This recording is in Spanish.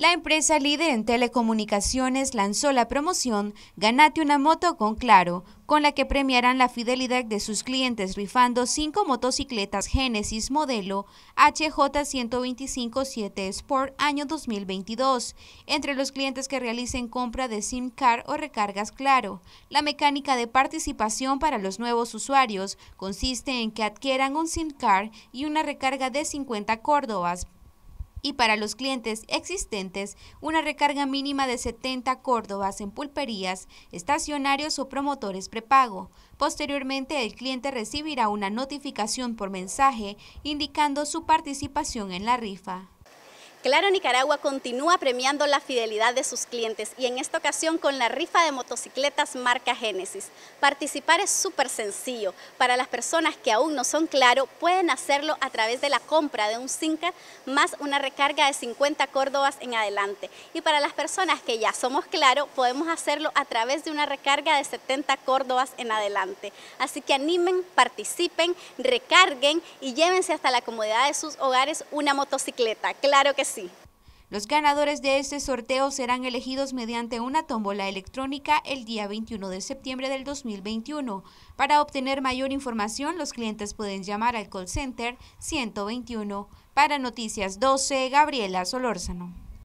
La empresa líder en telecomunicaciones lanzó la promoción Ganate una moto con Claro, con la que premiarán la fidelidad de sus clientes rifando cinco motocicletas Genesis modelo HJ1257 Sport año 2022 entre los clientes que realicen compra de SIM card o recargas Claro. La mecánica de participación para los nuevos usuarios consiste en que adquieran un SIM card y una recarga de 50 córdobas y para los clientes existentes una recarga mínima de 70 córdobas en pulperías, estacionarios o promotores prepago. Posteriormente, el cliente recibirá una notificación por mensaje indicando su participación en la rifa. Claro Nicaragua continúa premiando la fidelidad de sus clientes y en esta ocasión con la rifa de motocicletas marca Génesis. Participar es súper sencillo. Para las personas que aún no son claro, pueden hacerlo a través de la compra de un SINCA más una recarga de 50 córdobas en adelante. Y para las personas que ya somos claro, podemos hacerlo a través de una recarga de 70 córdobas en adelante. Así que animen, participen, recarguen y llévense hasta la comodidad de sus hogares una motocicleta. Claro que los ganadores de este sorteo serán elegidos mediante una tómbola electrónica el día 21 de septiembre del 2021. Para obtener mayor información, los clientes pueden llamar al call center 121. Para Noticias 12, Gabriela Solórzano.